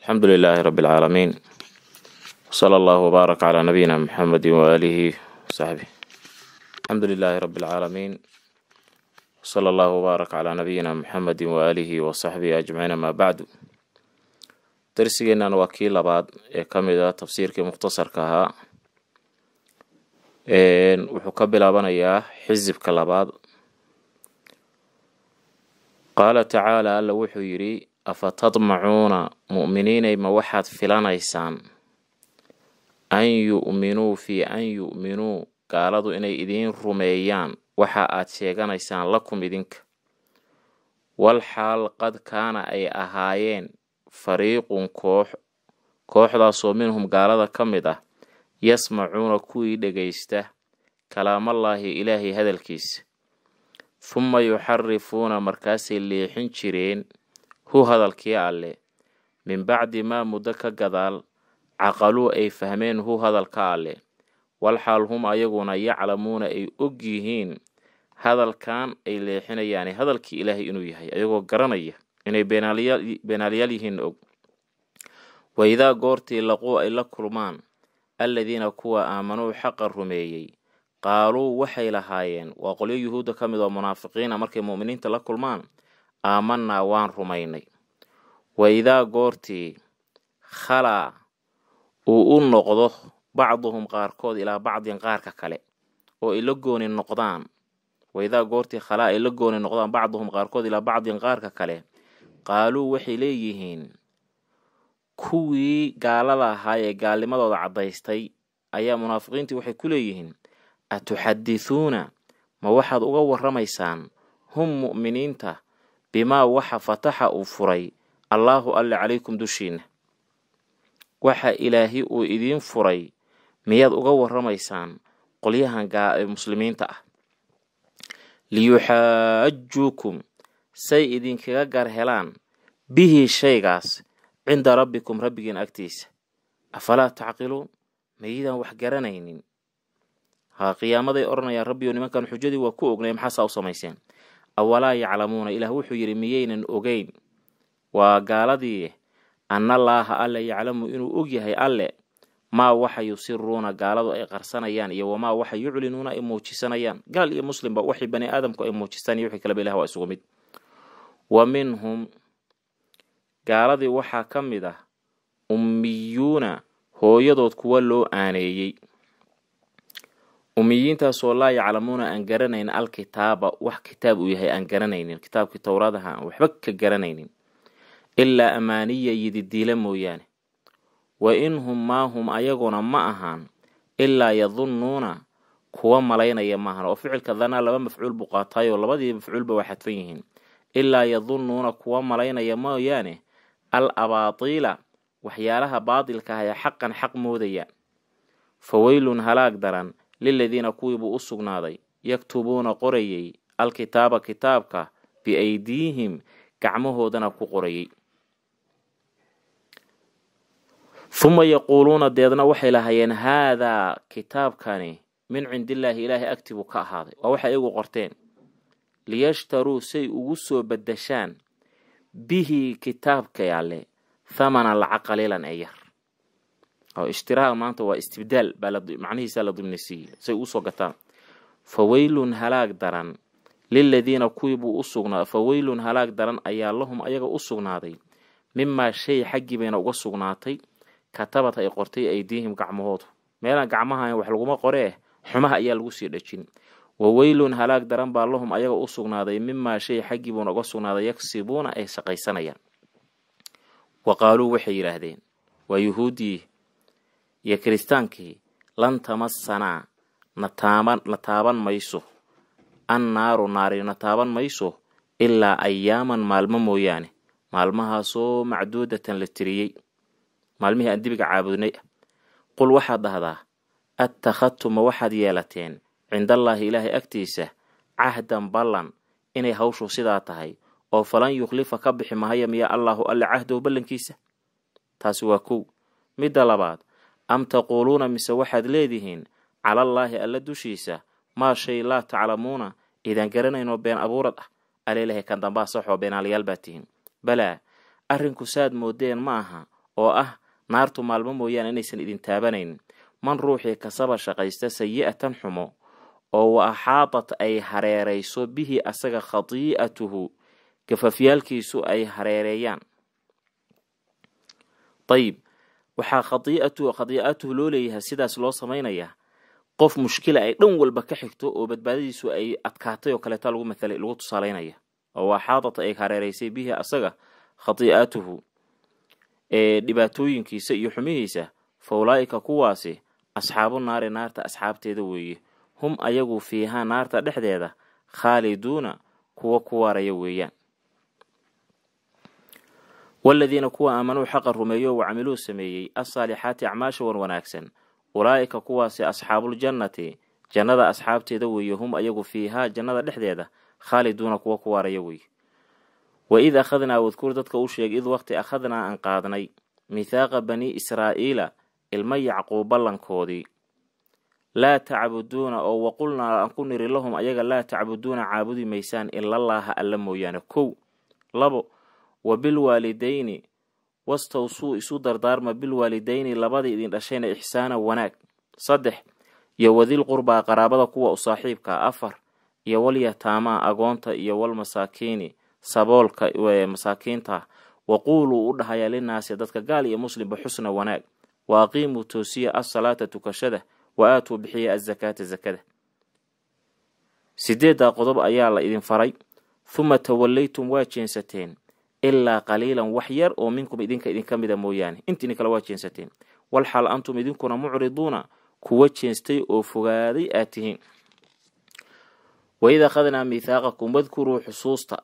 alxamdu lilaahi rabi alcaalamiin wsala allahu wbaarak calaa nabiyina muxamedi waaalihi wasaxbih alxamdu lilaahi rabi alcaalamiin wsala allahu wbaarak calaa nabiyina muxamedi waaalihi wasaxbihi ajmaciin amaa bacdu darsigeennan waa kii labaad ee ka mid ah tafsiirkii mukhtasarka ahaa wuxuu ka bilaabanayaa xisibka labaad qaala tacaala alla wuxuu yidhi afatadmacuuna mu'miniinay ma waxaad filanaysaan an yu'minuu fii an yu'minuu gaaladu inay idiin rumeeyaan waxa aad sheeganaysaan lakum idinka wal xaal qad kaana ay ahaayeen fariiqun koox kooxdaasoo minhum gaalada ka mid ah yasmacuuna kuwii dhegaysta kalaamallaahi ilaahay hadalkiisa humma yuxarifuuna markaasay leexin jireen hu hadalkii alle min bacdi maa muddo ka gadaal caqaluu ay fahmeen hu hadalka alle walxaal hum ayaguna yaclamuuna ay og yihiin hadalkan ay leexinayaane hadalkii ilaahay inuu yahay ayagoo garanaya inay beenaalayaal yihiin og waidaa goortii laquu ay la kulmaan alladiina kuwa aamanuu xaqa rumeeyey qaaluu waxay lahaayeen waa qolyo yuhuudda ka mid oo munaafiqiina ah, markay mu'miniinta la kulmaan aamanaa waan rumaynay waidaa goortii khalaa uu u noqdo bacduhum qaarkood ilaa bacdin qaarka kale oo ay la gooni noqdaan waidaa goortii khalaa ay la gooni noqdaan bacduhum qaarkood ilaa bacdin qaarka kale qaaluu waxay leeyihiin kuwii gaalada ahaa ee gaalnimadooda caddaystay ayaa munaafiqiintii waxay ku leeyihiin atuxadithuuna ma waxaad uga warramaysaan hum mu'miniinta bimaa waxa fataxa uu furay allaahu alle calaykum dushiinna waxa ilaahi uu idiin furay miyaad uga warramaysaan qolyahan gaa ee muslimiinta ah liyuxaajuukum say idinkaga gar helaan bihi shaygaas cinda rabbikum rabbigiin agtiisa afalaa tacqiluun mayidaan wax garanaynin haa qiyaamaday odhanayaan rabbiyo nimankan xujadii waa ku ognay maxaasaa u samayseen awalaa yaclamuuna ilaah wuxuu yidhi miyaynan ogeyn waa gaaladii annallaaha alle yaclamu inuu og yahay alle maa waxa yusiruuna gaaladu ay qarsanayaan iyo wamaa waxa yuclinuuna ay muujisanayaan gaal iyo muslimba waxay bani aadamku ay muujistaan iyo wixii kaleba ilah waa isugu mid wa minhum gaaladii waxaa ka mid ah ummiyuuna hooyadood kuwa loo aaneeyey umiyiintaas oo laa yaclamuuna aan garanayn alkitaaba wax kitaab uu yahay aan garanaynin kitaabkii towraadaha aan waxba ka garanaynin ilaa amaaniya yididiila mooyaane wa inhum maahum ayaguna ma ahaan ilaa yadunnuuna kuwa malaynaya maahan oo ficilka danaa laba mafcuul buu qaataayoo labadii mafcuulba waa xadfan yihiin ilaa yadunnuuna kuwa malaynaya mooyaane al abaatiila waxyaalaha baatilka ah ee xaqan xaq moodaya fa weylun halaag daran liladiina kuwii u sugnaaday yaktubuuna qorayey alkitaaba kitaabka biaydiihim gacmahoodana ku qorayey uma yaquuluuna deedna waxay lahaayeen haadaa kitaabkani min cindillaahi ilaahay agtii buu ka ahaaday waa waxay iyagu qorteen liyashtaruu say ugu soo badashaan bihi kitaabkay alle thamana laca qaliilan ee yar ishtiraha maanta waa istibdaal baa macnihiisaa la duminaysiiyey say uusoo gataan fa halaag daran liladiina kuwii buu u sugnaa fa halaag daran ayaa lahum ayaga u sugnaaday mimaa shay xaggii bayna uga sugnaatay katabad ay qortay aydiihim gacmahoodu meelaan gacmaha wax laguma qoree xumaha ayaa lagu sii dhejin waweylun halaag daran baa lahum ayaga u sugnaaday mimaa shay xaggii buuna uga sugnaaday yagsibuuna ay shaqaysanayaan wa qaaluu waxay yidhaahdeen waa yuhuuddii iyo kiristaankii lan tamasanaa na taaban mayso annaaru naari na taaban mayso ilaa ayaaman maalmo mooyaane maalmahaasoo macduudatan la tiriyey maalmihii aan dibiga caabudnay ah qul waxaad dhahdaa attakhadtuma waxaad yeelateen cindallaahi ilaahay agtiisa cahdan ballan inay hawshu sidaa tahay oo falan yukhlifa ka bixi mahaya miya allaahu alle cahdow ballankiisa taasi waa kow midda labaad am taquuluuna mise waxaad leedihiin calallaahi alla dushiisa maa shay laa taclamuuna idaan garanayno been abuurad ah aleelahe kan dambaa saxoo beenaalayaal baa tihiin balaa arrinku saad moodeen ma aha oo ah naartu maalmo mooyaane inaysan idin taabanayn man ruuxii kasaba shaqaysta sayi'atan xumo oo wa axaatat ay hareerayso bihi asaga khadii'atuhu gafafyaalkiisu ay hareereeyaan ayib waxaa khadii'atu khadiicatuhu loo leeyahay sidaas loo samaynayaa qof mushkila ay dhan walba ka xigto oo badbaadadiisu ay adkaatay oo kaleeta lagu matalay lagu tusaalaynaya oo waa xaadata ay hareereysay bihi asaga khadiicatuhu ee dhibaatooyinkiisa iyo xumihiisa fa ulaa'ika kuwaasi asxaabu naari naarta asxaabteeda weeye hum ayagu fiihaa naarta dhexdeeda khaaliduuna kuwa ku waaraya weeyaan waladiina kuwa aamanuu xaqa rumeeyo wacamiluu sameeyey asaalixaati acmaasha wan wanaagsan ulaa'ika kuwaasi asxaabuljannati jannada asxaabteeda weeye hum ayagu fiihaa jannada dhexdeeda khaaliduuna kuwa ku waaraya wey waid akhadnaa wadkuur dadka u sheeg id waqti akhadnaa aan qaadnay mithaaqa bani israa'iila ilma yacquub ballankoodii laa tacbuduuna oo waqulnaa aan ku niri lahum ayaga laa tacbuduuna caabudi maysaan ilallaaha alla mooyaane kow labo wa bilwaalidayni wastowsuu isu dardaarma bilwaalidayni labada idin dhashayna ixsaana wanaag saddex iyo wadil qurbaa qaraabada kuwa u saaxiibka afar iyo walyataamaa agoonta iyo walmasaakiini saboolka masaakiinta waquuluu u dhahaya linaasi dadka gaal iyo muslimba xusna wanaag wa aqiimuu toosiya assalaata tukashada wa aatuu bixiya azakaata zakada sideeddaa qodob ayaa la idin faray huma tawallaytum waa jeensateen ilaa qaliilan wax yar oo minkum idinka idinka mida mooyaane intiini kale waa jeensateen walxaal antum idinkuna mucriduuna kuwa jeenstay oo fogaaday aad tihiin waid akhadnaa miithaaqakum wadkuruu xusuusta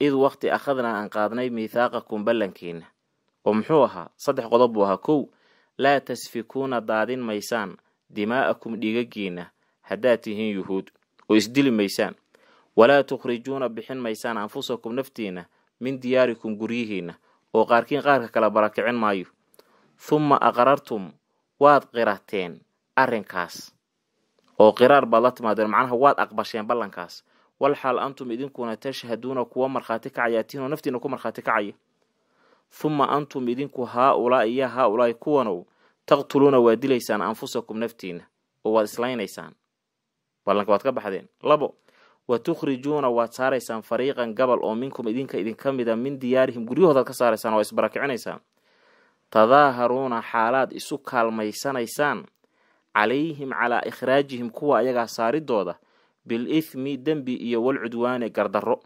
id wakti akhadnaa aan qaadnay miithaaqakum ballankiina oo muxuu ahaa saddex qodob buu ahaa kow laa tasfikuuna daadin maysaan dimaa'akum dhiigagiina haddaad tihiin yuhuud oo isdili maysaan walaa tukhrijuuna bixin maysaan anfusakum naftiina min diyaarikum guryihiinna oo qaarkiin qaarka kala barakicin maayo humma aqrartum waad qirateen arrinkaas oo qiraar baad la timaadeen macnaha waad aqbasheen ballankaas walxaal antum idinkuna tashhaduuna kuwa markhaati kacaya tiinoo naftiina ku markhaati kacaya humma antum idinku haa-ulaa'i ya haa-ulaa'i kuwanow taqtuluuna waad dilaysaan anfusakum naftiina oo waad islaynaysaan ballanka waad ka baxdeen labo wa tukhrijuuna waad saaraysaan fariiqan gabal oo minkum idinka idinka mida ah, min diyaarihim guryahoodaad ka saaraysaan oo isbarakicinaysaan tadaaharuuna xaalaad isu kaalmaysanaysaan calayhim calaa ikhraajihim kuwa ayagaa saaridooda bilithmi dembi iyo walcudwaane gardarro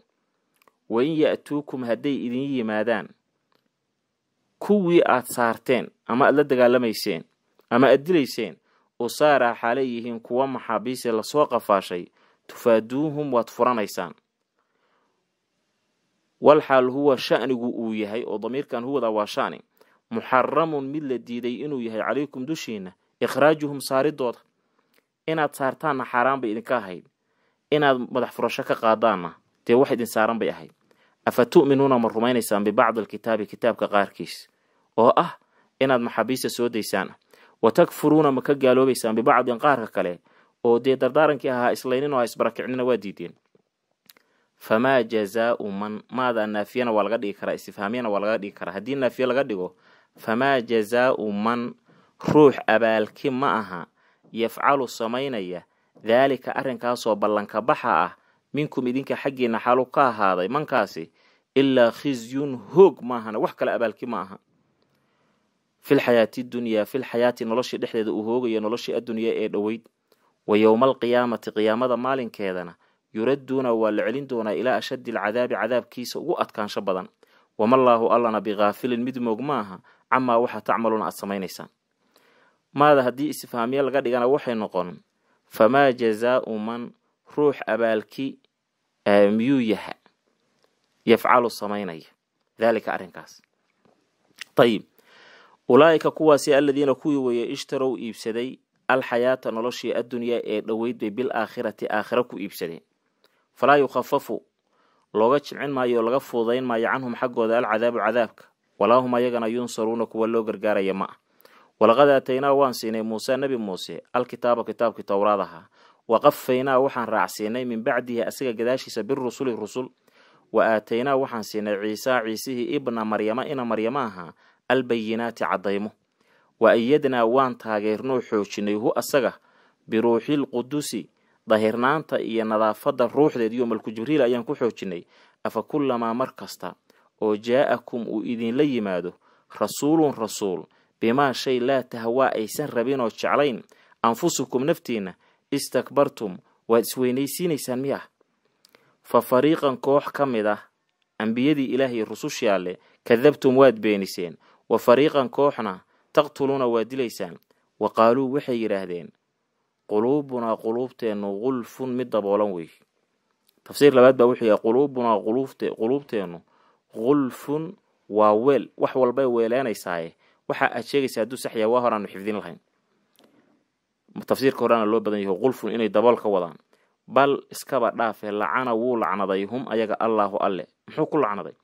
wain ya-tuukum hadday idin yimaadaan kuwii aad saarteen ama aad la dagaalamayseen ama aad dilayseen usaaraa xaalay yihiin kuwa maxaabiise lasoo qafaashay tufaaduuhum waad furanaysaan walxaal huwa shanigu uu yahay oo damiirkan huwadaa waa shani muxaramun mid la diiday inuu yahay calaykum dushiina ikhraajuhum saaridooda inaad saartaanna xaaraan bay idinka ahayd inaad madax furasho ka qaadaanna dee wax idin saaran bay ahayd afa tu'minuuna ma rumaynaysaan bibacdi alkitaabi kitaabka qaarkiis oo ah inaad maxaabiista soo daysaana wa takfuruuna ma ka gaaloobaysaan bibacdin qaarka kale oo dee dardaarankii ahaa islaynin oo isbarakicnina waa diideen famaa jazaau man maada naafiyana waa laga dhigi karaa istifhaamiyana waa laga dhigi karaa haddii naafiye laga dhigo famaa jazaau man ruux abaalki ma aha yafcalu samaynaya daalika arrinkaasoo ballanka baxa ah minkum idinka xaggiina xalu ka ahaaday mankaasi ilaa khizyun hoog maahana wax kale abaalki ma aha filxayaati dunyaa filxayaati noloshii dhexdeeda uu hoogayo noloshii addunya ee dhoweyd wa yowma alqiyaamati qiyaamada maalinkeedana yuradduuna waa la celin doonaa ilaa ashaddi alcadaabi cadaabkiisa ugu adkaansho badan wamallaahu allana bikhaafilin mid moog maaha camaa waxaa tacmaluna aad samaynaysaan maada haddii isfahamye laga dhigana waxay noqon famaa jazaau man ruux abaalki miyuu yaha yafcalu samaynaya daalika arrinkaas ayib ulaaika kuwaasi aladiina kuwii weeye ishtarow iibsaday alxayaata noloshii addunyaa ee dhoweyd bay bil aakhirati aakhira ku iibsadeen falaa yukhafafu looga jimcin maayo laga fuudayn maayo canhum xaggooda alcadaabu cadaabka walaa hum ayagana yunsaruuna kuwa loo gargaaraya ma ah walaqad aataynaa waan siinay muuse nebi muuse alkitaaba kitaabkii towraad ahaa wa qafaynaa waxaan raacsiinay min bacdihi asiga gadaashiisa birusuli rusul wa aataynaa waxaan siinay ciisaa ciisihii ibna maryama ina maryama ahaa albayinaati caddaymo wa ayadnaa waan taageernoo xoojinay hu asaga biruuxil qudusi dahirnaanta iyo nadaafadda ruuxdeed yomalku jibriil ayaan ku xoojinay afa kullamaa mar kasta oo jaa'akum uu idinla yimaado rasuulun rasuul bimaa shay laa tahwaa aysan rabinoo jeclayn anfusukum naftiinna istakbartum waad isweynaysiinaysaan miyah fa fariiqan koox ka mid ah ambiyadii ilaah iyo rusushii kadabtum waad beeniseen wa fariiqan kooxna taqtuluuna waa dilaysaan wa qaaluu waxay yidhaahdeen quluubunaa quluubteennu qulfun mid daboolan wey tafsiir labaad baa wuxuu yahay quluubunaa quluubteennu qulfun waa weel wax walbay weeleenaysaaye waxa aad sheegaysaa hadduu yahay waa horaanu xifdin lahayn tafsiirka horeana loo badan yahay qulfun inay dabool ka wadaan bal iskaba dhaafe lacana wuu lacnaday hum ayaga allaahu alle muxuu ku lacnaday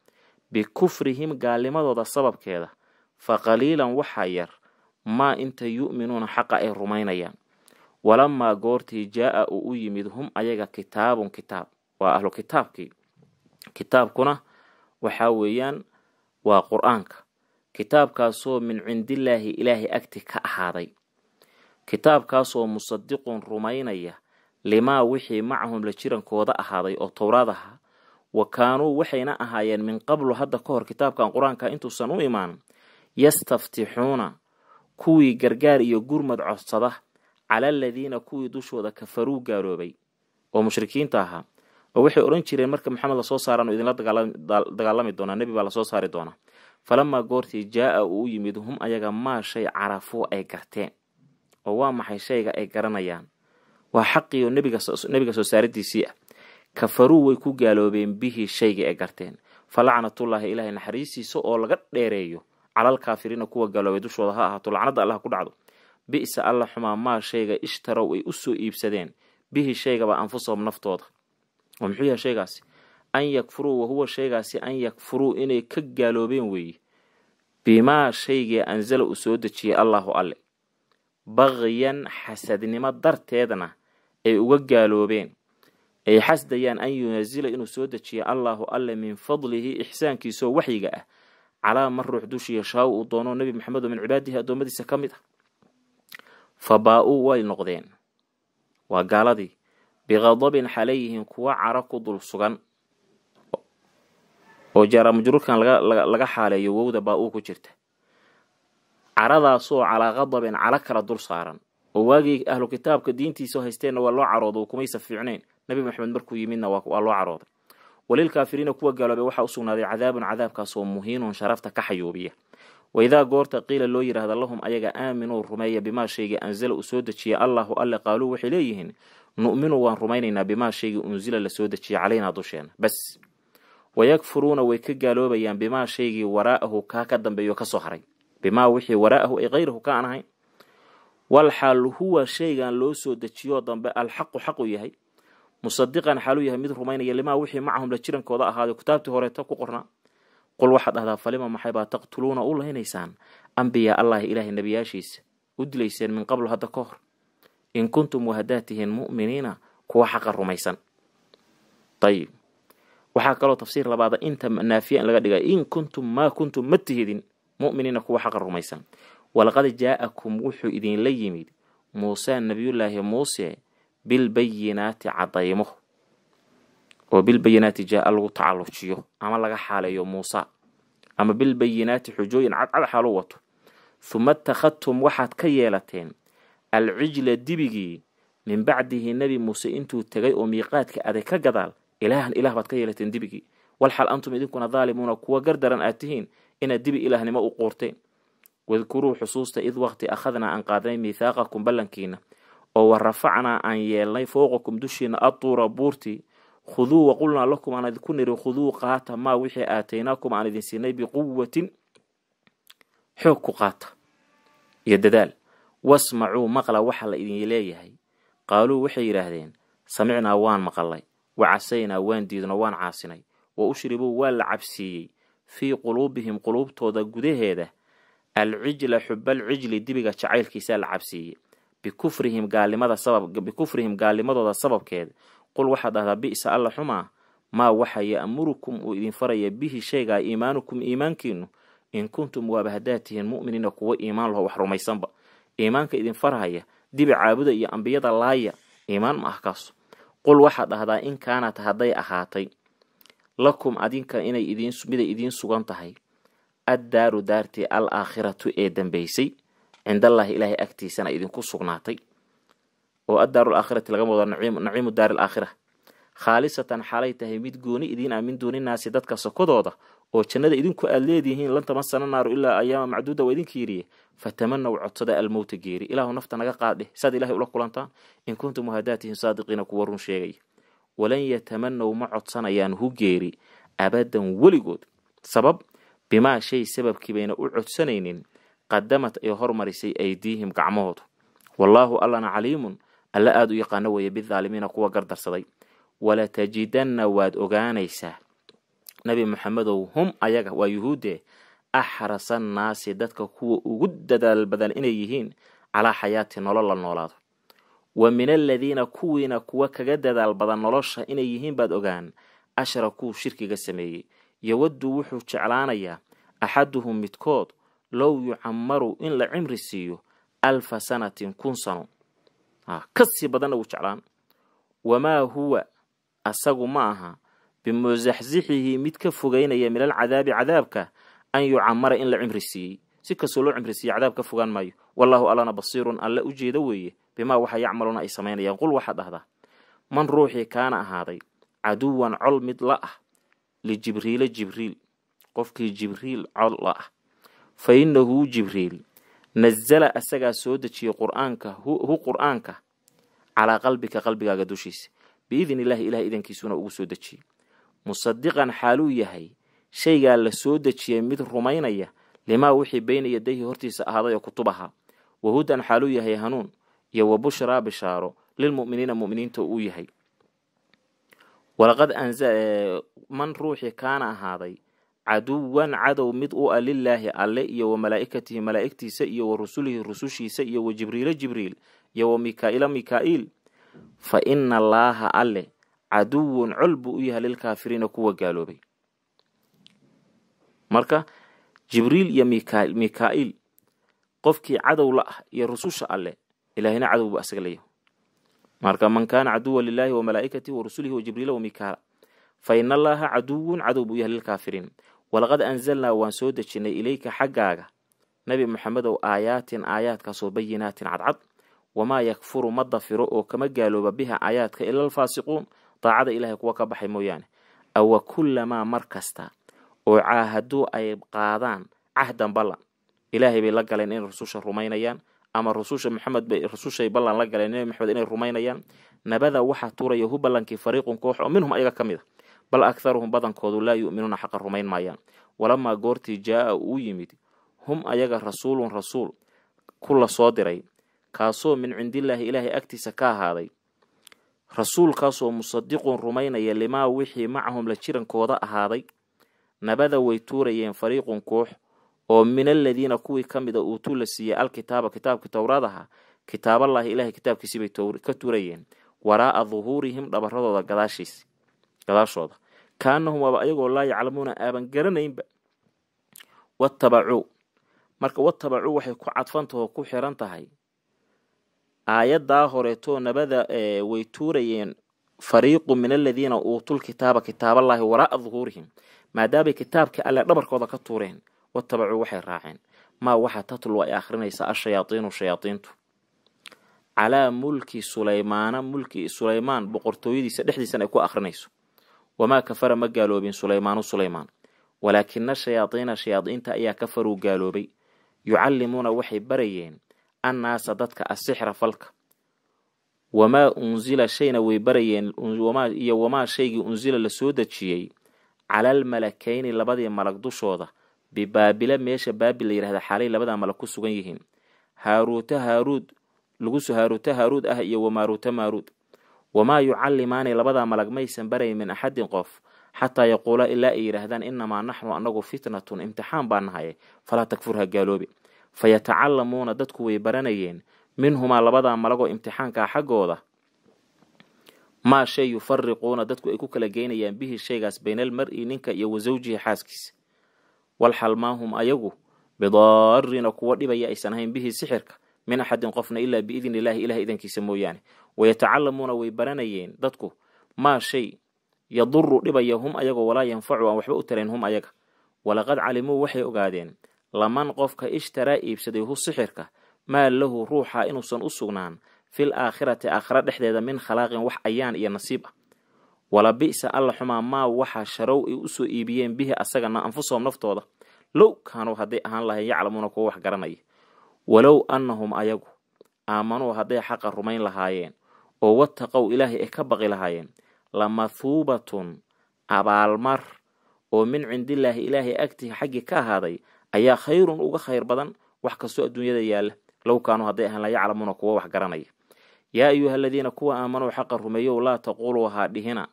bikufrihim gaalnimadooda sababkeeda fa qaliilan waxaa yar maa inta yu'minuuna xaqa ay rumaynayaan walamaa goortii jaa-a uu u yimid hum ayaga kitaabun kitaab waa ahlu kitaabkii kitaabkuna waxaa weeyaan waa qur-aanka kitaabkaasoo min cindillaahi ilaahay agti ka ahaaday kitaabkaasoo musadiqun rumaynaya limaa wixii macahum la jirankooda ahaaday oo towraad ahaa wa kaanuu waxayna ahaayeen min qablu hadda ka hor kitaabkan qur-aanka intuusan u imaanin yastaftixuuna kuwii gargaar iyo gurmad codsada cala aladiina kuwii dushooda kafaruu gaaloobay oo mushrikiinta ahaa oo waxay odhan jireen marka maxamed lasoo saaraan idinla dagaalami doonaa nebi baa lasoo saari doonaa falamaa goortii jaa-a uu u yimid hum ayaga maa shay carafuu ay garteen oo waa maxay shayga ay garanayaan waa xaqiioo nebiga soo saaridiisii ah kafaruu way ku gaaloobeen bihii shaygii ay garteen fa lacnatullaahi ilaahay naxariistiisa oo laga dheereeyo calal kaafiriina kuwa galoobay dushooda ha ahaato lacnada allah ku dhacdo bisa alla xumaa maa shayga ishtarow ay usoo iibsadeen bihi shaygaba anfusahum naftooda oo muxuu yahay shaygaasi an yakfuruu wahuwa sheygaasi an yakfuruu inay ka gaaloobeen weeye bimaa shaygii anzala uu soo dejiyey allahu alle baqyan xasadnimo darteedna ay uga gaaloobeen ay xasdayaan an yunasila inuu soo dejiyo allaahu alle min fadlihi ixsaankiisoo waxyiga ah calaa ma ruux dushiya yashaa uu doono nebi maxamed oo min cibaadihi addoommadiisa ka mid ah fa baa-uu way noqdeen waa gaaladii biqadabin xalayhim kuwa caro ku dul sugan oo jaara majruurkan laga xaaleeyo wowda baa-uu ku jirta caradaasoo calaa qadabin calo kala dul saaran oo waagii ahlu kitaabka diintiisa haysteenna waa loo carooday oo kumaysa fiicnayn nebi maxamed markuu yimidna waa loo carooday walilkaafiriina kuwa gaaloobay waxaa usugnaaday cadaabun cadaabkaasoo muhiinun sharafta ka xayuubiya waidaa goorta qiila loo yidhaahda lahum ayaga aaminuu rumeeya bimaa shaygii anzala uu soo dejiya allahu alle qaaluu waxay leeyihiin nu'minu waan rumaynaynaa bimaa shaygii unsila lasoo dejiya calaynaa dusheena bas wayakfuruuna way ka gaaloobayaan bimaa shaygii waraa'ahu kaa ka dambeeyo kasoo haray bimaa wixii waraa'ahu ay hayrahu ka aan ahayn walxaal huwa shaygan loo soo dejiyo dambe alxaqu xaqu yahay musadiqan xaaluu yahay mid rumaynaya limaa wixii macahum la jirankooda ahaaday kitaabtii horeeta ku qornaa qul waxaad dhahdaa falima maxaybaa baa taqtuluuna u lahinaysaan ambiyaa allahi ilaahay nebiyaashiisa u dilayseen min qablu hadda ka hor in kuntum wa tihiin mu'miniina kuwa xaqa rumaysan ayib waxaa kaloo tafsiir labaada inta naafiya in laga dhiga in kuntum maa kuntum ma tihidin mu'miniina kuwa xaqa rumaysan walaqad jaa'akum wuxuu idinla yimid muuse nabiyullaahi muuse bilbayinaati cadaymo oo bilbayinaati jaa lagu tacalujiyo ama laga xaaleeyo muusa ama bilbayinaati xujooyin cadcad xaalu wato huma atakhadtum waxaad ka yeelateen alcijla dibigii min bacdihi nebi muuse intuu tegay oo miiqaadka aday ka gadaal ilaahan ilah baad ka yeelateen dibigii walxal antum idinkuna daalimuuna kuwa gardaran aad tihiin inaad dibi ilaahnimo u quurteen wadkuruu xusuusta id waqti akhadnaa aan qaadnay miithaaqakum ballankiina oo warafacnaa aan yeelnay fowqakum dushiina atuura buurtii khuduu waqulnaa lakum aan idinku niri khuduu qaata maa wixii aataynaakum aan idin siinay biquwatin xoog ku qaata iyo dadaal wasmacuu maqla waxa la idin leeyahay qaaluu waxay yidhaahdeen samicnaa waan maqalay wa casaynaa waan diidno waan caasinay wa ushribuu waa la cabsiiyey fii quluubihim quluubtooda gudaheeda alcijla xubal cijli dibiga jacaylkiisaa la cabsiiyey bikufrihim gaalnimadabikufrihim gaalnimadooda sababkeed qul waxaad dhahdaa bisa alla xumaa maa waxa ya'murukum uu idin faraya bihi shaygaa iimaanukum iimaankiinu in kuntum waaba haddaad tihiin mu'miniina kuwo iimaan laho wax rumaysanba iimaanka idin farhaya dibi caabuda iyo ambiyada laaya iimaan ma ah kaas qul waxaad dhahdaa in kaanat hadday ahaatay lakum adinka inay idiin miday idiin sugan tahay addaaru daartii al aakhiratu ee dambaysay cindallahi ilaahay agtiisana idinku sugnaatay oo addaaru aakhirati laga wado naciimu daari alaakhira khaalisatan xalay tahay mid gooni idiin ah min duuninaasi dadka sokodooda oo jannada idinku aad leedihiin lan tamasana naaru ilaa ayaama macduuda waa idinka yiriye fatamanaw codsada almowta geeri ilaahu nafta naga qaadheh saad ilahay ula kulantaan in kuntum muhaadaatihin saadiqiina kuwa run sheegaya walan yatamanow ma codsanayaan hu geeri abadan weligood sabab bimaa shay sababkii bayna u codsanaynin qadamad ay hormarisay aydiihim gacmahoodu wallaahu allana caliimun alla aada u yaqaano weeye bidaalimiina kuwa gardarsaday walatajidanna waad ogaanaysaa nabi maxamedow hum ayaga waa yuhuuddee axrasa annaasi dadka kuwa ugu dadaal badan inay yihiin calaa xayaati nolo la noolaado wa min aladiina kuwiina kuwa kaga dadaal badan nolosha inay yihiin baad ogaan ashrakuu shirkiga sameeyey yowaddu wuxuu jeclaanayaa axaduhum midkood low yucamaru in la cimri siiyo alfa sanatin kun sano kasii badanna wuu jeclaan wamaa huwa asagu ma aha bimusaxsixihi mid ka fogaynaya min alcadaabi cadaabka an yucamara in la cimri siiyey si kastoo loo cimri siiye cadaab ka fogaan maayo wallahu allana basiirun alle u jeeda weeye bimaa waxa yacmaluuna ay samaynayaan qul waxaad dhahdaa man ruuxii kaana ahaaday caduwan col mid la ah lijibriila jibriil qofkii jibriil col la ah fa inahu jibriil nazala asagaa soo dejiyey qur'aanka hu qur-aanka calaa qalbika qalbigaaga dushiisa biidn illaahi ilah idankiisuna ugu soo dejiyey musadiqan xaaluu yahay shaygaa la soo dejiyey mid rumaynaya limaa wixii bayna yadayhi hortiisa ahaaday oo kutub ahaa wahudan xaaluu yahay hanuun iyo wa bushraa bishaaro lilmuminiina muminiinta uu yahay walaqad man ruuxii kaana ahaaday caduwan cadow mid u ah lilaahi alle iyo wa malaa'ikatihi malaa'igtiisa iyo wa rusulihi rusushiisa iyo wa jibriila jibriil iyo wa mikaa'ila mikaa'iil fa ina allaaha alle caduwun col buu u yahay lilkaafiriina kuwa gaaloobay marka jibriil iyo mikaa'iil qofkii cadow la ah iyo rususha alle ilaahina cadow buu asaga leeyahay marka man kaana caduwan lilaahi wa malaa'ikatihi wa rusulihi wa jibriila wa mikaala fa ina allaaha caduwun cadow buu u yahay lilkaafiriin walaqad anzalna waan soo dejinay ilayka xaggaaga nebi moxamedow aayaatin aayaadkaasoo bayinaatin cadcad wamaa yakfuru ma dafiro oo kama gaalooba biha aayaadka ila alfaasiquun daacada ilaahay kuwa ka baxay mooyaane awa kullamaa mar kasta oo caahaduu ay qaadaan cahdan ballan ilaahay bay la galeen inay rususha rumaynayaan ama rususha maxamed bay rusushay ballan la galeen nebi maxamed inay rumaynayaan nabada waxaa turaya hu ballankii fariiqun koox oo minhum ayaga ka mid a bal aktharuhum badankoodu laa yu'minuuna xaqa rumayn maayaan walamaa goortii jaaa uu yimid hum ayaga rasuulun rasuul ku la soo diray kaasoo min cindillaahi ilaahay agtiisa ka ahaaday rasuulkaasoo musadiqun rumaynaya limaa wixii macahum la jirankooda ahaaday nabada way tuurayeen fariiqun koox oo min aladiina kuwii ka mida uutuu la siiyey alkitaaba kitaabkii towraad ahaa kitaaballaahi ilaahay kitaabkiisii bay ka tuurayeen waraaa duhuurihim dhabaradooda gadaashiis gadaashooda kaanahum waaba ayagoo laa yaclamuuna aaban garanaynba watabacuu marka watabacuu waxay ku cadfantaho ku xiran tahay aayadaa horeetoo nabada way tuurayeen fariiqu min aladiina uutuu lkitaaba kitaaballaahi waraaa duhuurihim maadaamay kitaabka alle dhabarkooda ka tuureen watabacuu waxay raaceen maa waxaa tatlu ay akhrinaysaa ashayaaiinu shayaaiintu calaa mulki sulaymaana mulki sulaymaan boqortooyadiisa dhexdiisana ay ku akhrinayso wamaa kafara ma gaaloobin sulaymaanu sulaymaan walaakina shayaadiina shayaadiinta ayaa kafaruu gaaloobay yucallimuuna waxay barayeen annaasa dadka asixra falka wamaa unsila shayna way barayeen iyo wamaa shaygii unsila lasoo dejiyey calal malakayni labadii malag dushooda bibaabila meesha baabil la yihahda xaalay labadaa malag ku sugan yihiin haaruuta haaruud laguso haaruuta haaruud ah iyo wamaaruuta maaruud wamaa yucalimaani labadaa malag maysan baray min axadin qof xataa yaquula ilaa ay yidhaahdaan inamaa naxnu anagu fitnatun imtixaan baa nahay falaa takfur ha gaaloobi fa yatacalamuuna dadku way baranayeen minhumaa labadaa malagoo imtixaankaa xaggooda maa shay yufariquuna dadku ay ku kala geynayaan bihi shaygaas bayna almar-i ninka iyo wa xaaskiisa walxal maahum ayagu bidaarina kuwa dhibaya aysan ahayn bihi sixirka min axadin qofna ilaa biidni illaahi ilaah idankiisa mooyaane wayatacalamuuna way baranayeen dadku maa shay yaduru dhibaya hum ayago walaa yanfacu aan waxba u tarayn hum ayaga walaqad calimuu waxay ogaadeen laman qofka ishtaraa iibsaday hu sixirka maa lahu ruuxa inuusan u sugnaan fil aakhirati aakhira dhexdeeda min khalaaqin wax ayaan iyo nasiib ah wala bi'sa alla xumaa maa waxa sharow ay usoo iibiyeen bihi asagana anfusahom naftooda low kaanuu hadday ahaan lahayn yaclamuuna kuwa wax garanaya walow annahum ayagu aamanuu hadday xaqa rumayn lahaayeen oo wataqow ilaahay ay ka baqi lahaayeen lamathuubatun abaalmar oo min cindillaahi ilaahay agtihi xaggii ka ahaaday ayaa khayrun uga khayr badan wax kastoo adduunyada yaalla low kaanuu hadday ahaan la yaclamuuna kuwa wax garanaya yaa ayuha aladiina kuwa aamanuu xaqa rumeeyow laa taquuluu ha dhihina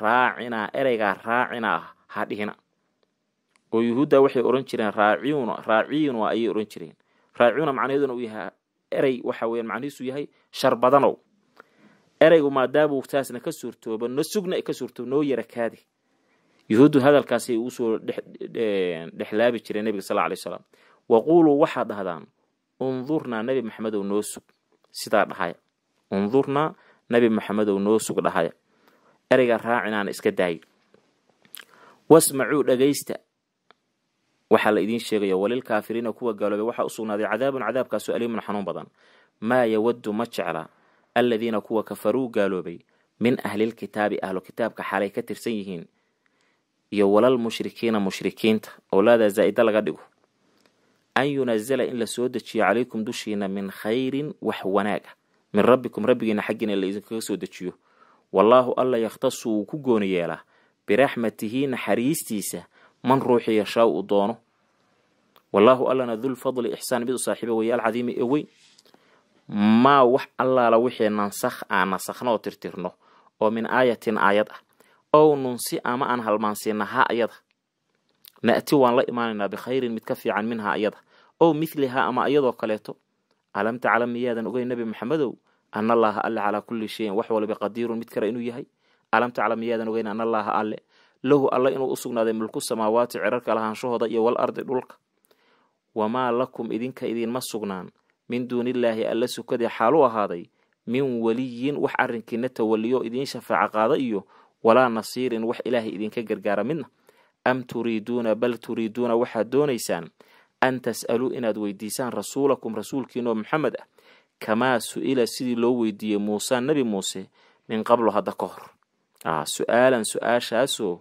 raacinaa ereygaa raacina ah ha dhihina oo yuhuudda waxay odhan jireen raaciyuna raaciyuna ayay odhan jireen raacuuna macnaheeduna uu yahay erey waxa weyan macnihiisu yahay shar badanow ereygu maadaamuu taasna ka suurtoobo no sugna ka suurtoob noo yara kaadi yuhuuddu hadalkaasay uusoo dhexlaabi jireen nebiga sal alay slam waquuluu waxaad dhahdaan unurnaa nebi maxamedow noo sug sidaa dhahaya undurnaa nebi maxamedow noo sug dhahaya ereyga raacinaana iska daayo wasmacuu dhegaysta waxaa la idiin sheegaya walilkaafiriina kuwa gaaloobay waxaa u sugnaaday cadaabun cadaabkaasu aliimun xanuun badan maa yawaddu ma jecla aladiina kuwa kafaruu gaaloobay min ahlilkitaabi ahlu kitaabka xalay ka tirsan yihiin iyo walal mushrikiina mushrikiinta owlaadaa zaa'ida laga dhigo an yunazala in la soo dejiyo calaykum dushiina min khayrin wax wanaaga min rabbikum rabbigiina xaggiina in la idinkaga soo dejiyo wallaahu alla yakhtasu wuu ku gooni yeelaa biraxmatihi naxariistiisa man ruuxii yashaa uu doono wallaahu allana dulfadli ixsaan mid u saaxiiba weeye alcadiimi ee weyn maa wax allaala wixii nansakh aan nasakhno oo tirtirno oo min aayatin aayad ah ow nunsi ama aan halmaansiina haa ayada na'ti waan la imaanaynaa bikhayrin mid ka fiican minhaa ayada ow midlihaa ama ayadoo kaleeto alam taclam miyaadan ogeyn nebi maxamedow ana allaha alle calaa kulli shayin wax waliba qadiirun mid kale inuu yahay alam taclam miyaadan ogeyn ana allaha alle lahu alla inuu u sugnaaday mulku samaawaati cirarka lahaanshahooda iyo wal ardi dhulka wamaa lakum idinka idiinma sugnaan min duunillaahi alla sukadee xaalu ahaaday min weliyin wax arrinkiina tawaliyo idiin shafaaca qaada iyo walaa nasiirin wax ilaahay idinka gargaara midna am turiiduuna bal turiiduuna waxaad doonaysaan an tas'aluu inaad weydiisaan rasuulakum rasuulkiinoo moxamed ah kamaa su'ila sidii loo weydiiyey muuse nebi muuse min qablo hadda ka hor ah, su-aalan su-aashaasoo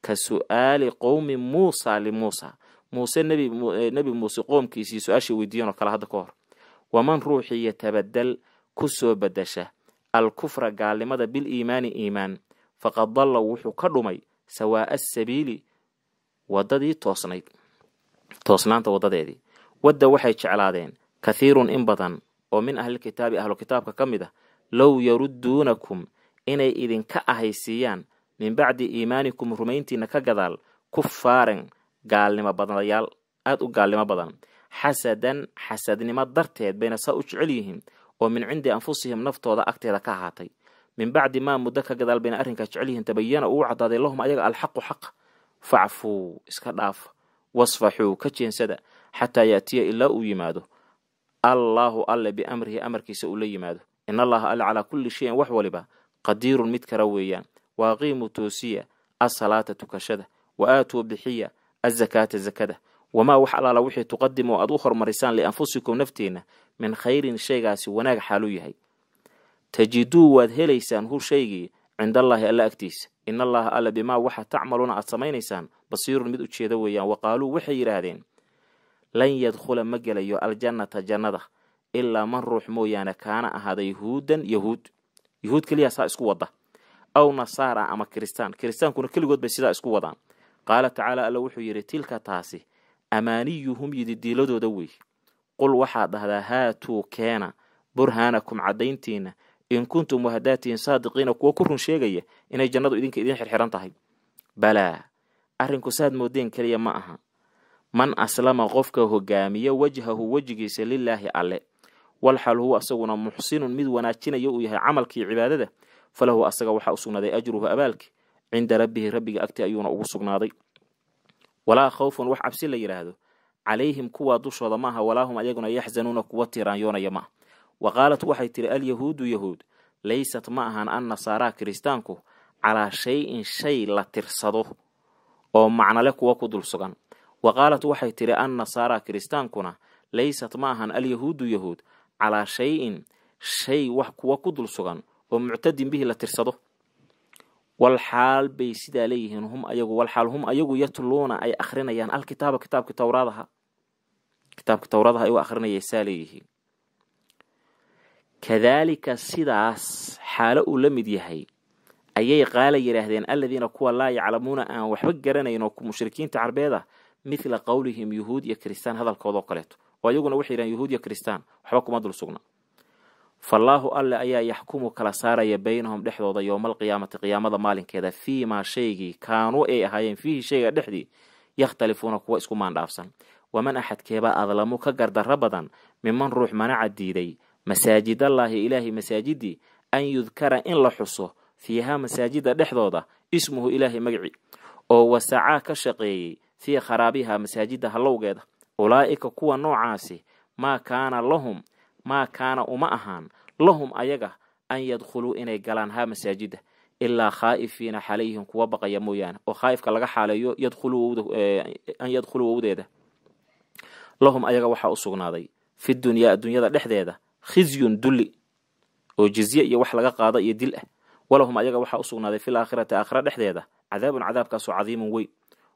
ka su-aali qowmi muusa limuusa muuse nebi muuse qoomkiisii su-aashay weydiiyeen oo kale hadda ka hor waman ruuxii yatabadal ku soo badasha alkufra gaalnimada bil iimaani iimaan faqad dalla wuxuu ka dhumay sawaa'a asabiili waddadii toosnayd toosnaanta waddadeedii wadda waxay jeclaadeen kathiirun in badan oo min ahlilkitaabi ahlu kitaabka ka mid ah low yaruduunakum inay idinka ahaysiiyaan min bacdi iimaanikum rumayntiina ka gadaal kufaaran gaalnimo badnayaal aada u gaalnimo badan xasadan xasadnimo darteed bayna saa u jecel yihiin oo min cindi anfusihim naftooda agteeda ka ahaatay min bacdi maa muddo ka gadaal bayna arrinkaa jecel yihiin tabayana uu cadaaday lahum ayaga alxaqu xaq facfuu iska dhaaf wasfaxuu ka jeensada xataa yaatiya ilaa uu yimaado allaahu alle biamrihi amarkiisa uu la yimaado in allaha alle calaa kulli shayin wax waliba qadiirun mid kara weeyaan waaqiimuu toosiya asalaata tukashada wa aatuu bixiya azakaata zakada wamaa wax alaala wixii tuqadimu oo aad u hormarisaan lianfusikum nafteena min khayrin shaygaasi wanaag xaalu yahay tajiduu waad helaysaan hu shaygii cind allaahi alla agtiisa in allaha alla bimaa waxa tacmaluuna aad samaynaysaan basiirun mid ujeeda weeyaan waqaaluu waxay yidhaahdeen lan yadkhula ma gelayo aljannata jannada ilaa man ruux mooyaane kaana ahaada yahuudan yahuud yahuud keliyaas ha isku wada aw nasaara ama kristaan kristaankuna keligood bay sidaa isku wadaan qaala tacaala alla wuxuu yidhi tilka taasi amaaniyuhum yidi diiladooda wey qul waxaad dhahdaa haatuu keena burhaanakum caddayntiina in kuntum wahadaatihin saadiqiina kuwo ku run sheegaya inay jannadu idinka idiin xirxiran tahay balaa arrinku saad moodeen keliya ma aha man aslama qofka hogaamiya wajhahu wejigiisa lilaahi alle walxal huwa asaguna muxsinun mid wanaajinaya uu yahay camalkii cibaadada falahu asaga waxaa sugnaaday ajruhu abaalki cinda rabbihi rabbiga agti ayuuna ugu sugnaaday walaa khawfun wax cabsi la yidhaahdo calayhim kuwaa dushooda maaha walaa hum ayaguna yaxzanuuna kuwa tiraanyoonaya maaha wa qaalat waxay tihi alyahuudu yahuud laysat ma ahan an nasaaraa kiristaanku calaa shay-in shay la tirsado oo macnole kuwa ku dul sugan wa qaalat waxay tiri an nasaaraa kiristaankuna laysat ma ahan alyahuudu yahuud calaa shay-in shay wax kuwa ku dul sugan oo muctadin bihii la tirsado walxaal bay sidaa leeyihiin hum ayagu walxaal hum ayagu yatluuna ay akrinayaan alkitaaba kitaabki tawraadaha kitaabki tawraadaha ay u akrinaya saa leeyihiin kadaalika sidaas xaalo uu la mid yahay ayay qaala yidhaahdeen aladiina kuwa laa yaclamuuna aan waxba garanayn oo mushrikiinta carbeed ah midla qowlihim yuhuud iyo kristaan hadalkoodao kaleeto oo ayaguna waxay yidhahen yuhuud iyo kristaan waxba kuma dul sugna fallaahu alle ayaa yaxkumu kala saaraya baynahum dhexdooda yowmaalqiyaamati qiyaamada maalinkeeda fii maa shaygii kaanuu ay ahaayeen fiihi shayga dhexdii yakhtalifuuna kuwa isku maandhaafsan waman axadkeebaa adlamu ka gardarro badan miman ruux manaca diiday masaajidallaahi ilaahay masaajidii an yudkara in la xuso fiihaa masaajida dhexdooda ismuhu ilaahay magici oo wasacaa ka shaqeeyey fii kharaabihaa masaajida hallowgeeda ulaa'ika kuwa noocaasi maa kaana lahum maa kaana uma ahaan lahum ayaga an yadkhuluu inay galaan haa masaajida ilaa khaa'ifiina xalayhim kuwa baqaya mooyaane oo khaa'ifka laga xaaleeyo eh, an yadkhuluu owdeeda lahum ayaga waxaa u sugnaaday fi dunyaa adduunyada dhexdeeda khizyun dulli oo jizye iyo wax laga qaado iyo dil ah walahum ayaga waxaa u sugnaaday fil aakhirati aakhira dhexdeeda cadaabun cadaabkaasoo cadiimun weyn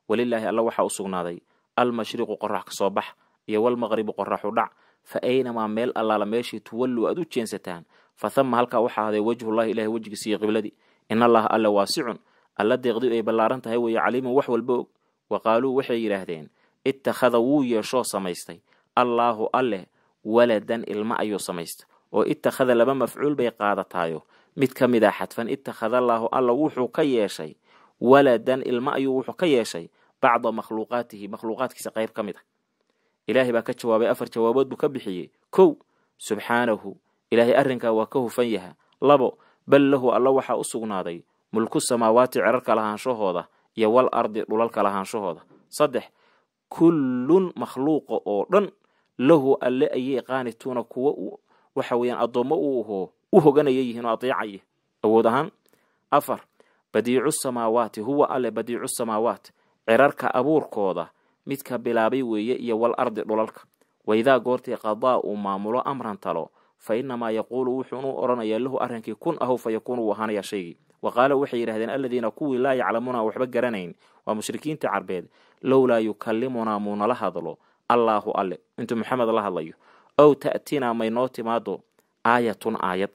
walilaahi alla waxaa u sugnaaday almashriqu qorax kasoo bax iyo walmaqribu qoraxu dhac fa aynamaa meel allaala meeshii tuwallu aad u jeensataan fa thama halkaa waxaa ahaday wejhullahi ilahay wejigiisa iyo qibladii in allaha alle waasicun alla deeqdii ay ballaaran tahay weeye caliimun wax walba og wa qaaluu waxay yidhaahdeen ittakhada wuu yeeshoo samaystay allaahu alleh waladan ilma ayuu samaysta oo ittakhada laba mafcuul bay qaadataayo mid ka mid ah xadfan allaahu alla wuxuu ka yeeshay waladan ilma ayuu wuxuu ka yeeshay bacda makhluuqaatihi makhluuqaadkiisa qayb ka mid ah ilaahay baa ka jawaabay afar jawaabood buu ka bixiyey kow subxaanahu ilaahay arrinkaa waa ka hufan yaha labo bal lahu alla waxaa u sugnaaday mulku samaawaati cerarka lahaanshahooda iyo wal ardi dhulalka lahaanshahooda saddex kullun makhluuqa oo dhan lahu alle ayay qaanituuna kuwa waxa weeyaan addoommo uuho u hoganaya yihiin oo adeecaya awood ahaan afar badiicu samaawaati huwa alle badiicu samaawaat cerarka abuurkooda midka bilaabay weeye iyo wal ardi dhulalka waidaa goortii qadaa uu maamulo amran talo fa inamaa yaquulu wuxuunu odhanayaa lahu arrinkii kun ahow fa yakuunu uu ahaanayaa shaygii wa qaala waxay yidhahdeen alladiina kuwii laa yaclamuuna waxba garanayn waa mushrikiinta carbeed lowlaa yukallimunaa muunala hadlo allaahu alle intuu maxamed la hadlayo ow ta'tinaa noo timaado aayatun aayad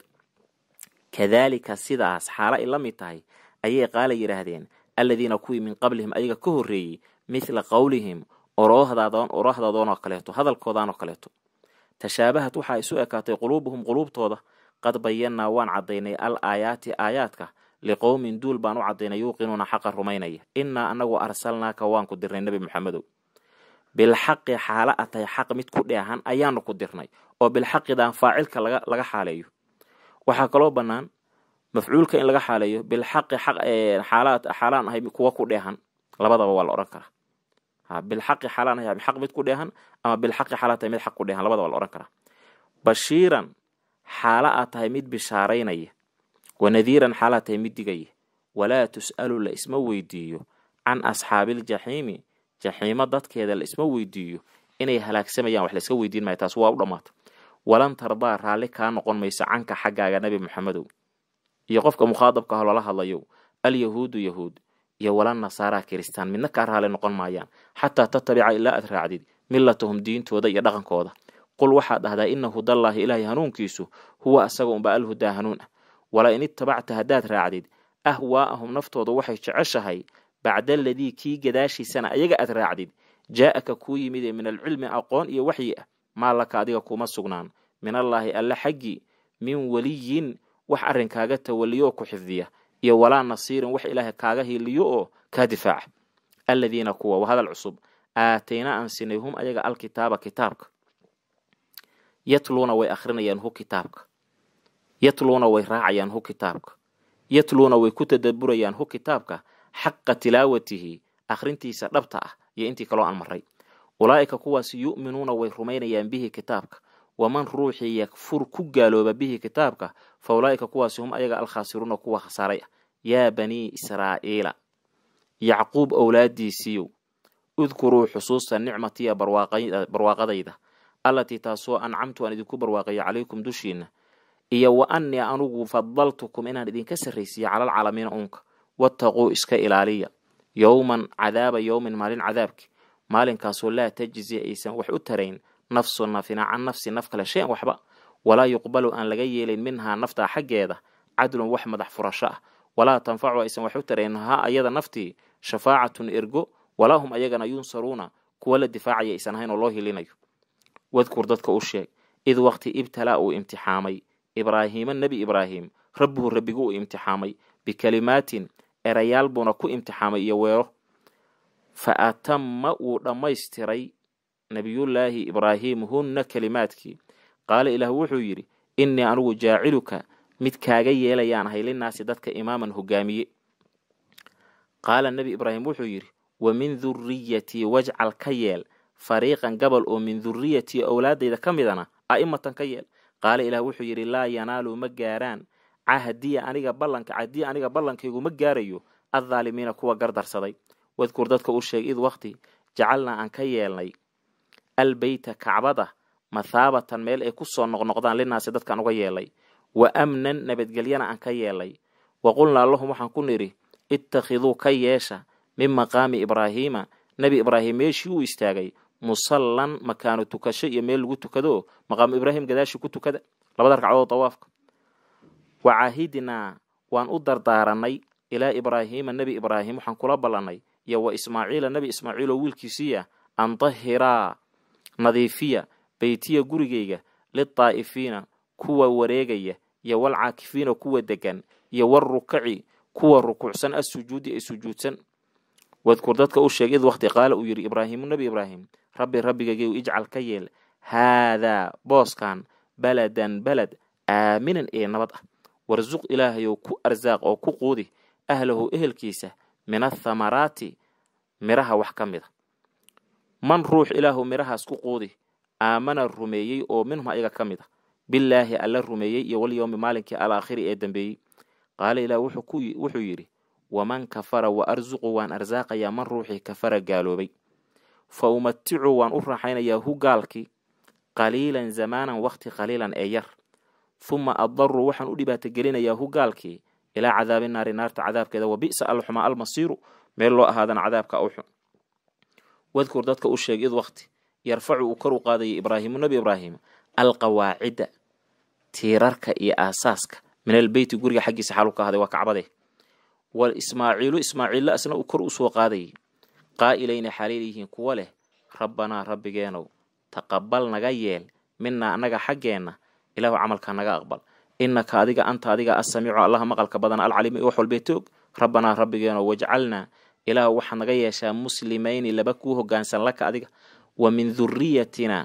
kadaalika sidaas xaalo ay la mid tahay ayay qaala yidhaahdeen alladiina kuwii min qablihim ayaga ka horreeyey mila qawlihim oroohdaadoon oo kaleeto hadalkoodaanoo kaleeto tashaabahat waxaa isu ekaatay quluubuhum quluubtooda qad bayannaa waan caddaynay al aayaati aayaadka liqowmin duul baan u caddaynay yuuqinuuna xaqa rumaynaya innaa annagu arsalnaaka waanku ku dirnay nebi maxamedow bilxaqi xaala a xaq mid ku dheehan ayaanu ku dirnay oo bilxaqidaan faacilka laga xaaleeyo waxaa kaloo bannaan mafcuulka in laga xaaleeyo bilxaqi xaalaan ahay kuwa ku dheehan labadaba waa la odhan karaa bilxaqi xalaan ayaa bixaq mid ku dheehan ama bilxaqi xalaan tahay mid xaq ku dheehan labada waa la odhan karaa bashiiran xaala aa tahay mid bishaaraynaya wanadiiran xaalaa tahay mid digaya walaa tus'alu la isma weydiiyo can asxaabiiljaxiimi jaxiimo dadkeeda la isma weydiiyo inay halaagsamayaan wax la iska weydiin maya taas waa u dhammaata walan tardaa raalli kaa noqon maysa canka xaggaaga nebi moxamedow iyo qofka mukhaadabka ah loola hadlayo alyahuudu yahuud iyo wala nasaaraa kiristaan midna kaa raale noqon maayaan xataa tatabica ilaa aad raacdid milatahum diintooda iyo dhaqankooda qul waxaad dhahdaa ina hudallaahi ilaahay hanuunkiisu huwa asaga unba alhudaa hanuun ah wala in itabacta haddaad raacdid ahwaa'ahum naftooda waxay jeceshahay bacda aladii kii gadaashiisana ayaga aad raacdid jaa'aka kuu yimid ee min alcilmi aqoon iyo waxyi ah maa laka adiga kuma sugnaan min allaahi alle xaggii min weliyin wax arrinkaaga tawaliyoo ku xifdiya iyo walaa nasiirin wax ilaahay kaaga hiliyo oo kaa difaaca aladiina kuwa wa hadal cusub aataynaa aan sinay hum ayaga alkitaaba kitaabka yatluuna way akhrinayaan hu kitaabka yatluuna way raacayaan hu kitaabka yatluuna way ku tadaburayaan hu kitaabka xaqa tilaawatihi akhrintiisa dhabta ah iyo intii kaloo aan maray ulaa'ika kuwaas yu'minuuna way rumaynayaan bihi kitaabka waman ruuxii yakfur ku gaalooba bihi kitaabka fa ulaaika kuwaasi hum ayaga alkhaasiruuna kuwa khasaaray ah yaa banii israa'iila yacquub owlaadiisiiyow udkuruu xusuusta nicmatiya barwaaqadayda allatii taasoo ancamtu aan idinku barwaaqayo calaykum dushiinna iyo wa annii anugu fadaltukum inaan idinka sarraysiiyo calalcaalamiina uunka wattaquu iska ilaaliya yowman cadaaba yowmin maalin cadaabki maalinkaasoo laa tajzi aysan wax u tarayn nafsu nafina can nafsi naf kale shay an waxba walaa yuqbalu aan laga yeelin minhaa naftaa xaggeeda cadlun wax madax furasho ah walaa tanfacu aysan wax u tarayn haa ayada naftii shafaacatun ergo walaa hum ayagana yunsaruuna kuwa la difaacaya aysan ahayn oo loo hilinayo wadkur dadka u sheeg id waqti ibtalaa uu imtixaamay ibraahiima nebi ibraahim rabbuhu rabbigu uu imtixaamay bikalimaatin erayaal buuna ku imtixaamay iyo weero fa atamma wuu dhammaystiray nabiyullaahi ibraahim hunna kelimaadkii qaala ilaah wuxuu yidhi innii anugu jaaciluka mid kaaga yeelayaan ahay linaasi dadka imaaman hogaamiye qaala nebi ibraahim wuxuu yidhi wa min duriyatii wajcal ka yeel fariiqan gabal oo min duriyatii owlaadayda ka midana a'imatan ka yeel qaala ilaah wuxuu yidhi laa yanaalu ma gaaraan cahdiya aniga ballanka cahdiya aniga ballankaygu ma gaarayo addaalimiina kuwa gardarsaday wadkur dadka u sheeg id wakti jacalnaa aan ka yeelnay albeyta kacbada mathaabatan meel ay ku soo noqnoqdaan linaasi dadkaan uga yeelay wa amnan nabadgelyana aan ka yeelay wa qulnaa lahum waxaan ku nidhi ittakhiduu ka yeesha min maqaami ibraahiima nebi ibraahim meeshii uu istaagay musallan makaano tukasho iyo meel lagu tukado maqaamu ibraahim gadaashi ku tukada labada ragcadood dawaafka wa caahidnaa waan u dardaaranay ilaa ibraahiima nebi ibraahim waxaan kula ballanay iyo wa ismaaciila nebi ismaaciil oo wiilkiisiiya an dahiraa nadiifiya beytiya gurigeyga litaa'ifiina kuwa wareegaya iyo walcaakifiina kuwa degan iyo walrukaci kuwa rukuucsan assujuudi ay sujuudsan wadkur dadka u sheeg id wakti qaala uu yidhi ibraahiimu nebi ibraahim rabbi rabbigaygayu ijcal ka yeel haadaa booskan baladan balad aaminan ee nabad ah warsuq ilaahayow ku arsaaq oo ku quudi ahlahu ehelkiisa min athamaraati miraha wax ka mid a ah man ruux ilaahu midhahaas ku quudi aamana rumeeyey oo minhum ayaga ka mid a ah. bilaahi alla rumeeyey iyo walyowmi maalinkii alaakhiri ee dambeeyey qaala ilaah wuxuu yidhi waman kafara wa arsuqu waan arsaaqayaa man ruuxii kafara gaaloobay fa umaticu waan u raaxaynayaa hu gaalkii qaliilan zamaanan wakhti qaliilan ee yar huma adaru waxaan u dhibaategelinayaa hu gaalkii ilaa cadaabi naari naarta cadaabkeeda wa bi'sa alxuma almasiiru meel loo ahaadana cadaabka u xun wadkur dadka u sheeg id waqti yarfacu uu kor u qaadaya ibraahimu nabi ibraahima alqawaacida tiirarka iyo aasaaska min albeyti guriga xaggiisa xaaluu ka ahaday waa kacbade walismaaciilu ismaaciilla asna uu kor usoo soo qaadayay qaa'ilayna xaalay yihiin kuwa leh rabbanaa rabbigeenow taqabal naga yeel minaa annaga xaggeenna ilaahu camalkaa naga aqbal innaka adiga anta adiga asamiicu allaha maqalka badan alcaliima i wax walbee toog rabbanaa rabbigeenow wajcalnaa ilaa waxaa naga yeeshaa muslimayni laba kuu hogaansan laka adiga wa min duriyatina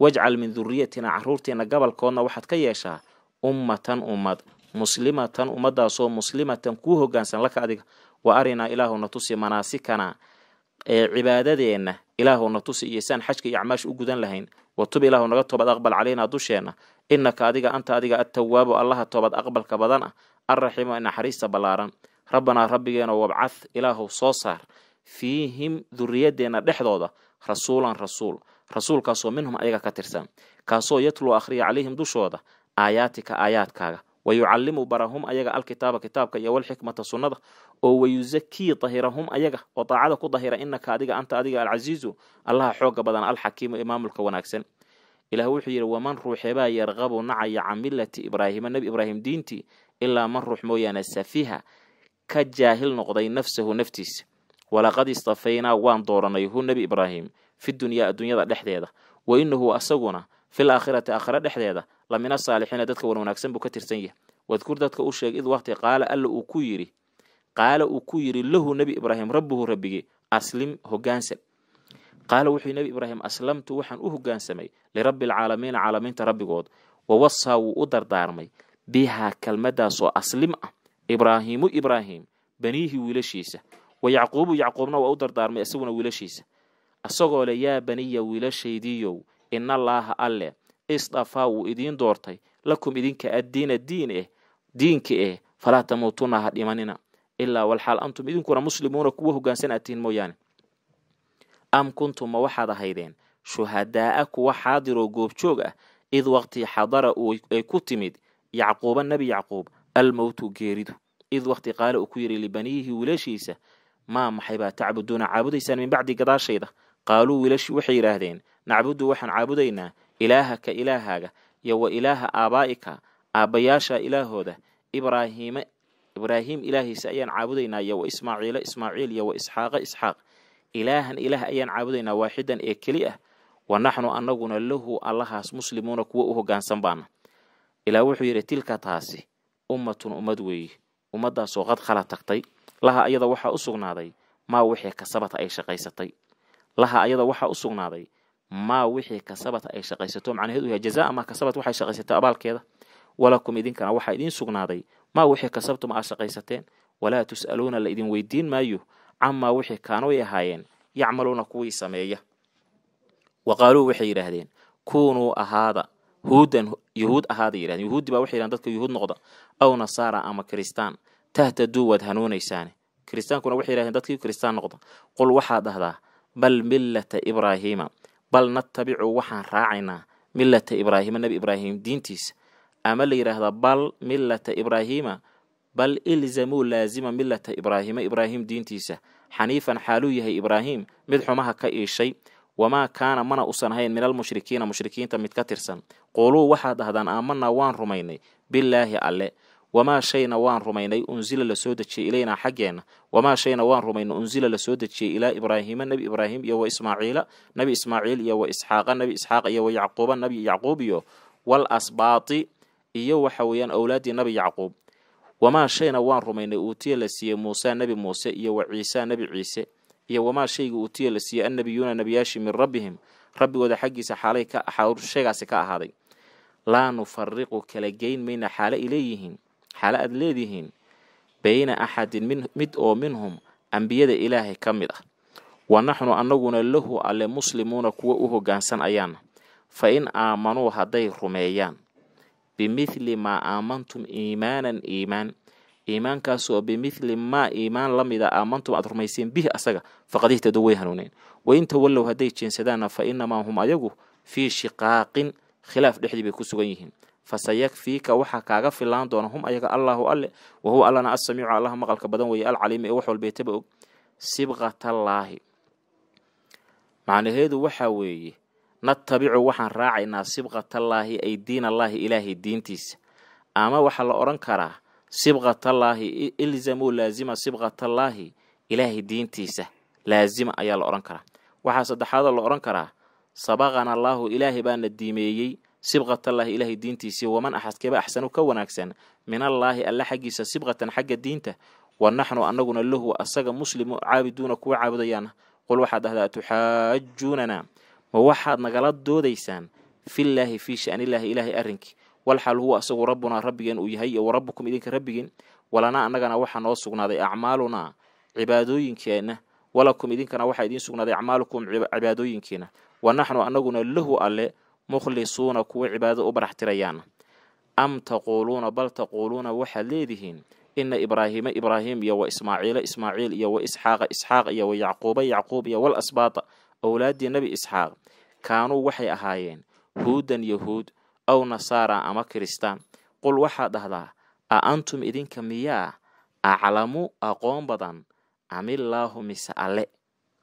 wajcal min duriyatina caruurteena gabalkoodna waxaad ka yeeshaa ummatan ummad muslimatan ummadaasoo muslimatan kuu hogaansan laka adiga wa arinaa ilaahu na tusi manaasikana ee cibaadadeenna ilaahu na tusi iyo saan xajka iyo acmaash u gudan lahayn watub ilaahu naga toobad aqbal calaynaa dusheenna innaka adiga anta adiga adtawaabu allaha toobad aqbalka badan ah alraxiimu ee ballaaran rabbanaa rabbigeena wabcah ilaahow soo saar fiihim duriyadeenna dhexdooda rasuulan rasuul rasuulkaasoo minhum ayaga ka tirsan kaasoo yatluu akhriya calayhim dushooda aayaatika aayaadkaaga wa yucallimu barahum ayaga alkitaaba kitaabka iyo walxikmata sunnada oo wayusakii dahirahum ayaga oo daacada ku dahira inaka adiga anta adiga alcasiizu allaha xooga badan alxakiimu ee maamulka wanaagsan ilaah wuxuu yidhi waman ruuxebaa yarqabu nacaya can millati ibraahima nebi ibraahim diintii ilaa man ruux mooyaane safiha ka jaahil noqday nafsahu naftiisa walaqad istafaynaa waan dooranay hu nebi ibraahim fi dunyaa adduunyada dhexdeeda wa inahu asaguna fil aakhirati aakhira dhexdeeda lamina saalixiina dadka wanaagsan buu ka tirsan yahay wadkur dadka u sheeg id waqti qaala alla uu ku yiri qaala uu ku yidhi lahu nebi ibraahim rabbuhu rabbigii aslim hogaansan qaala wuxuu nebi ibraahim aslamtu waxaan u hogaansamay lirabbi alcaalamiina caalamiinta rabbigood wa wasaa wuu u dardaarmay bihaa kelmaddaasoo aslim ah ibraahiimu ibraahim baniihi wiilashiisa wa yacquubu yacquubna waa u dardaarmay isaguna wiilashiisa isagoo le yaa baniya wiilashaydiiyow inallaaha alle isdafaa wuu idiin doortay lakum idinka addiina diin eh diinka eh falaa tamuutuna ha dhimanina ilaa walxaal antum idinkuna muslimuuna kuwa hogaansan aad mooyaane am kuntum ma waxaad ahaydeen shuhadaa'a kuwa xaadiroo goobjoog ah id waqtii xadara ay ku timid yacquuba nebi yacquub almowtu geeridu id wakti qaale uu ku yidhi libaniyihi wiilashiisa maa maxaybaa tacbuduuna caabudaysaan min bacdi gadaashayda qaaluu wiilash waxay yidhaahdeen nacbudu waxaan caabudaynaa ilaahaka ilaahaaga iyo wa ilaaha aabaa'ika aabbayaasha ilaahooda ibraahiime ibraahiim ilaahiisa ayaan caabudaynaa iyo wa ismaaciila ismaaciil iyo wa isxaaqa isxaaq ilaahan ilaah ayaan caabudaynaa waaxidan ee keli ah wa naxnu annaguna lahu allahaas muslimuuna kuwo u hogaansan baana ilaa wuxuu yidhi tilka taasi ummatun ummad weeye ummadaasoo qad khala tagtay laha ayada waxaa u sugnaaday maa wixii kasabata ay shaqaysatay laha ayada waxaa u sugnaaday maa wixii kasabata ay shaqaysato macnaheedu yahay jazaa maa kasabat waxay shaqaysatay abaalkeeda walakum idinkana waxaa idiin sugnaaday maa wixii kasabtum aad shaqaysateen walaa tus'aluuna la idin weydiin maayo camaa wixii kaanay ahaayeen yacmaluuna kuwii sameeya wa qaaluu waxay yidhaahdeen kuunuu ahaada yuhuudan yuhuud ahaada yidhahdeen yuhuudi baa waxay yidhahdeen dadka yuhuud noqda aw nasaara ama kiristaan tahtaduu waad hanuunaysaane kiristaankuna waxay yidhahdeen dadkii kiristaan noqda qul waxaad dhahdaa bal millata ibraahiima bal natabicu waxaan raacaynaa millata ibraahiima nebi ibraahim diintiisa ama la yidhaahdaa bal millata ibraahiima bal ilzamuu laazima millata ibraahiima ibraahim diintiisa xaniifan xaaluu yahay ibraahim mid xumaha ka iishay wamaa kaana mana usan ahayn min almushrikiina mushrikiinta mid ka tirsan quuluu waxaad dhahdaan aamanaa waan rumaynay bilaahi alle wamaa shayna waan rumaynay unsila lasoo dejiyey ilaynaa xaggeenna wamaa shayna waan rumaynay unsila lasoo dejiyey ilaa ibraahiima nebi ibraahim iyo wa ismaaciila nebi ismaaciil iyo wa isxaaqa nebi isxaaqa iyo wa yacquuba nebi yacquub iyo wal asbaati iyo waxa weeyaan owlaaddii nebi yacquub wamaa shayna waan rumaynay uutiya la siiyey muuse nebi muuse iyo wa ciise nebi ciise iyo wamaa shayga uutiya la siiyey annabiyuuna nebiyaashi min rabbihim rabbigooda xaggiisa xaalay sheegaasi ka ahaaday laa nufariqu kala geyn mayna xaalo ay xaalo aad leedihiin bayna axadin min mid oo minhum ambiyada ilaahay ka mid ah wa naxnu annaguna lahu alle muslimuuna kuwo u hogaansan ayaana fa in aamanuu hadday rumeeyaan bimidli maa aamantum iimaanan iimaan iimaankaas oo bimithli maa iimaan la mida aamantum aad rumaysiin bih asaga faqad ihtadu way hanuuneen wainta wallow hadday jeensadaanna fa inamaa hum ayagu fii shiqaaqin khilaaf dhexdii bay ku sugan yihiin fasayakfiika waxaa kaaga filaan doona hum ayaga allaahu alle wahuwa allana asamiicu allaha maqalka badan weeye alcaliimi ee wax walbeetaba og sibqatallaahi macnaheedu waxaa weeye natabicu waxaan raacaynaa sibqatallaahi ay diin diinallaahi ilaahay diintiisa ama waxaa la odhan karaa sibqatallaahi ilzamuu laazima sibqatallaahi ilaahay diintiisa laazima ayaa la odhan karaa waxaa saddexaadoo la odhan karaa sabaqana allaahu ilaahay baana diimeeyey sibqatallaahi ilaahay diintiisii waman axadkeeba axsanu ka wanaagsan min allaahi alla xaggiisa sibqatan xagga diinta wa naxnu annaguna lahu asaga muslimu caabiduuna kuwa caabudayaan qul waxaad dhahdaa tuxaajuunana ma waxaad nagala doodaysaan fi llaahi fii shaanillaahi ilaahay arrinkii walxal huwa asagu rabbunaa rabbigeen uu yahay iyo warabukum idinka rabbigiin walanaa annagana waxaa noo sugnaaday acmaalunaa cibaadooyinkeenna walakum idinkana waxaa idiin sugnaaday acmaalukum cibaadooyinkiina wanaxnu naxnu annaguna lahu alle mukhlisuuna kuwa cibaadada u baraxtirayaana am taquuluuna bal taquuluuna waxaad leedihiin ina ibraahiima ibraahim iyo wa ismaaciila ismaaciil iyo wa isxaaqa isxaaq iyo wa yacquuba yacquub iyo walasbaata awlaadii nabi isxaaq kaanuu waxay ahaayeen huudan yahuud aw nasaara ama kiristaan qul waxaad dhahdaa a antum idinka miyaa aclamu aqoon badan amillaahu mise alle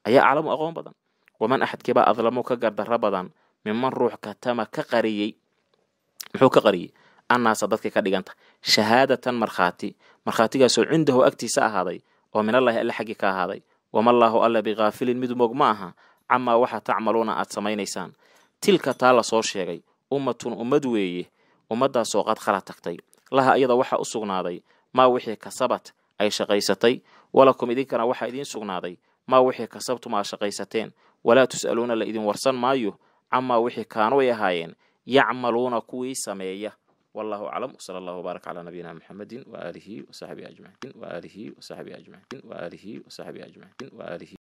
ayaa aclamu aqoon badan waman axadkiibaa adlamu ka gardaro badan miman ruux katama ka qariyey muxuu ka qariyey annaasa dadkay ka dhiganta shahaadatan markhaati markhaatigaasoo cindahu agtiisa ahaaday oo min minallaahi alle xaggii ka ahaaday wama wamallaahu alla bikhaafilin mid mog ma aha camaa waxa tacmaluuna aad samaynaysaan tilka taa la soo sheegay ummatun ummad weeye ummaddaasoo qad khala tagtay laha iyada waxaa u sugnaaday maa wixii kasabat ay shaqaysatay walakum idinkana waxaa idiin sugnaaday maa wixii kasabtum aa shaqaysateen walaa tus'aluuna la idin warsan maayo camaa wixii kaanu ay ahaayeen yacmaluuna kuwii sameeya والله أعلم وصلى الله وبارك على نبينا محمد وآله وصحبه أجمعين وآله وصحبه أجمعين وآله وصحبه أجمعين وآله